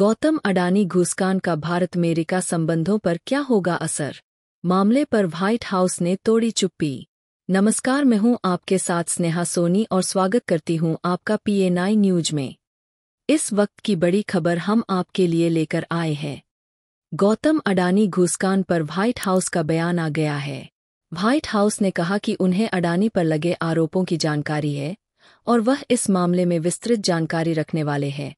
गौतम अडानी घुसकान का भारत अमेरिका संबंधों पर क्या होगा असर मामले पर व्हाइट हाउस ने तोड़ी चुप्पी नमस्कार मैं हूं आपके साथ स्नेहा सोनी और स्वागत करती हूं आपका पीएनआई न्यूज में इस वक्त की बड़ी खबर हम आपके लिए लेकर आए हैं गौतम अडानी घुसकान पर व्हाइट हाउस का बयान आ गया है व्हाइट हाउस ने कहा कि उन्हें अडानी पर लगे आरोपों की जानकारी है और वह इस मामले में विस्तृत जानकारी रखने वाले हैं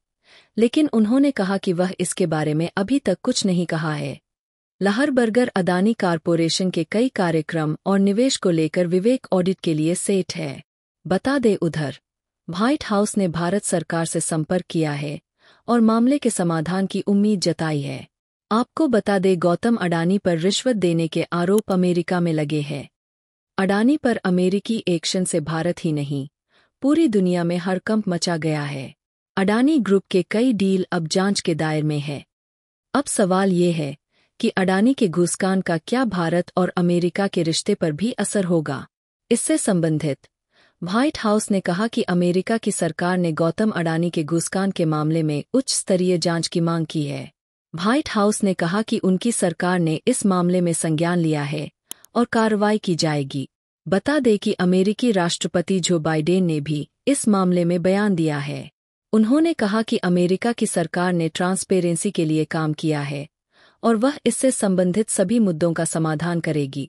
लेकिन उन्होंने कहा कि वह इसके बारे में अभी तक कुछ नहीं कहा है लाहर बर्गर अदानी कारपोरेशन के कई कार्यक्रम और निवेश को लेकर विवेक ऑडिट के लिए सेठ है बता दे उधर व्हाइट हाउस ने भारत सरकार से संपर्क किया है और मामले के समाधान की उम्मीद जताई है आपको बता दे गौतम अडानी पर रिश्वत देने के आरोप अमेरिका में लगे हैं अडानी पर अमेरिकी एक्शन से भारत ही नहीं पूरी दुनिया में हरकंप मचा गया है अडानी ग्रुप के कई डील अब जांच के दायर में है अब सवाल ये है कि अडानी के घुसकान का क्या भारत और अमेरिका के रिश्ते पर भी असर होगा इससे संबंधित व्हाइट हाउस ने कहा कि अमेरिका की सरकार ने गौतम अडानी के घुसकान के मामले में उच्च स्तरीय जांच की मांग की है व्हाइट हाउस ने कहा कि उनकी सरकार ने इस मामले में संज्ञान लिया है और कार्रवाई की जाएगी बता दें कि अमेरिकी राष्ट्रपति जो बाइडेन ने भी इस मामले में बयान दिया है उन्होंने कहा कि अमेरिका की सरकार ने ट्रांसपेरेंसी के लिए काम किया है और वह इससे संबंधित सभी मुद्दों का समाधान करेगी